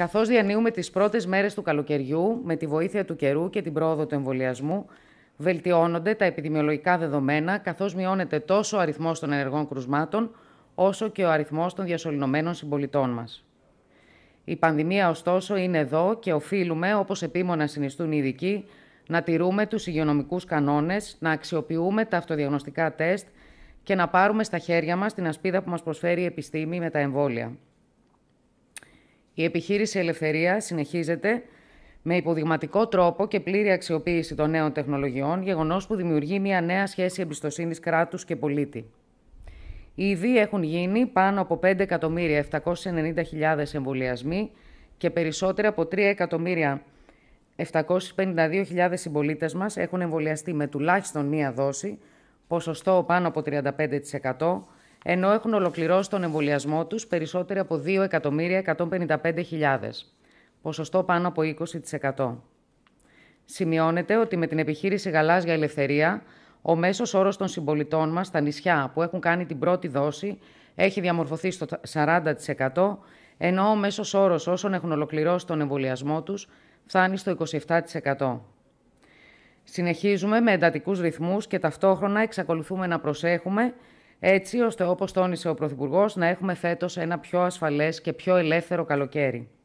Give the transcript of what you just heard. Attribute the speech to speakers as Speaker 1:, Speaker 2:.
Speaker 1: Καθώς διανύουμε τις πρώτες μέρες του καλοκαιριού, με τη βοήθεια του καιρού και την πρόοδο του εμβολιασμού, βελτιώνονται τα επιδημιολογικά δεδομένα, καθώς μειώνεται τόσο ο αριθμός των ενεργών κρουσμάτων, όσο και ο αριθμός των διασωληνωμένων συμπολιτών μας. Η πανδημία, ωστόσο, είναι εδώ και οφείλουμε, όπως επίμονα συνιστούν οι ειδικοί, να τηρούμε τους υγειονομικούς κανόνες, να αξιοποιούμε τα αυτοδιαγνωστικά τεστ και να πάρουμε στα χέρια μας την ασπίδα που μας προσφέρει η επιστήμη με τα εμβόλια. Η επιχείρηση Ελευθερία συνεχίζεται με υποδειγματικό τρόπο και πλήρη αξιοποίηση των νέων τεχνολογιών, γεγονός που δημιουργεί μια νέα σχέση εμπιστοσύνης κράτους και πολίτη. Ήδη έχουν γίνει πάνω από 5.790.000 εμβολιασμοί και περισσότερα από 3.752.000 συμπολίτες μας έχουν εμβολιαστεί με τουλάχιστον μία δόση, ποσοστό πάνω από 35% ενώ έχουν ολοκληρώσει τον εμβολιασμό τους περισσότεροι από 2.155.000, ποσοστό πάνω από 20%. Σημειώνεται ότι με την επιχείρηση Γαλάζια Ελευθερία, ο μέσος όρος των συμπολιτών μας στα νησιά που έχουν κάνει την πρώτη δόση έχει διαμορφωθεί στο 40%, ενώ ο μέσος όρος όσων έχουν ολοκληρώσει τον εμβολιασμό τους φτάνει στο 27%. Συνεχίζουμε με εντατικούς ρυθμούς και ταυτόχρονα εξακολουθούμε να προσέχουμε έτσι ώστε όπως τόνισε ο Πρωθυπουργός να έχουμε φέτος ένα πιο ασφαλές και πιο ελεύθερο καλοκαίρι.